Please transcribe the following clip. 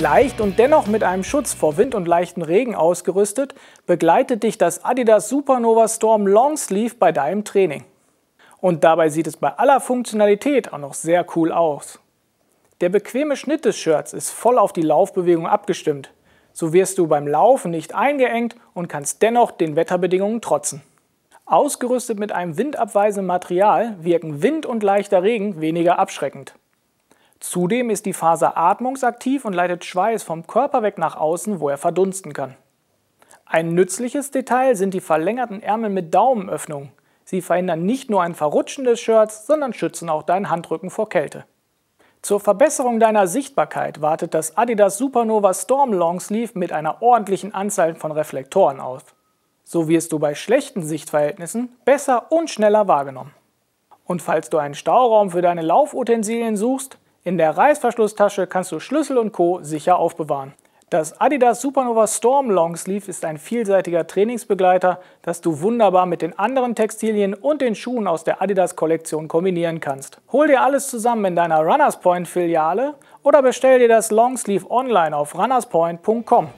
Leicht und dennoch mit einem Schutz vor Wind und leichten Regen ausgerüstet, begleitet dich das Adidas Supernova Storm Longsleeve bei deinem Training. Und dabei sieht es bei aller Funktionalität auch noch sehr cool aus. Der bequeme Schnitt des Shirts ist voll auf die Laufbewegung abgestimmt. So wirst du beim Laufen nicht eingeengt und kannst dennoch den Wetterbedingungen trotzen. Ausgerüstet mit einem windabweisenden Material wirken Wind und leichter Regen weniger abschreckend. Zudem ist die Faser atmungsaktiv und leitet Schweiß vom Körper weg nach außen, wo er verdunsten kann. Ein nützliches Detail sind die verlängerten Ärmel mit Daumenöffnungen. Sie verhindern nicht nur ein Verrutschen des Shirts, sondern schützen auch deinen Handrücken vor Kälte. Zur Verbesserung deiner Sichtbarkeit wartet das Adidas Supernova Storm Longsleeve mit einer ordentlichen Anzahl von Reflektoren auf. So wirst du bei schlechten Sichtverhältnissen besser und schneller wahrgenommen. Und falls du einen Stauraum für deine Laufutensilien suchst, in der Reißverschlusstasche kannst du Schlüssel und Co. sicher aufbewahren. Das Adidas Supernova Storm Longsleeve ist ein vielseitiger Trainingsbegleiter, das du wunderbar mit den anderen Textilien und den Schuhen aus der Adidas Kollektion kombinieren kannst. Hol dir alles zusammen in deiner Runners Point Filiale oder bestell dir das Longsleeve online auf runnerspoint.com.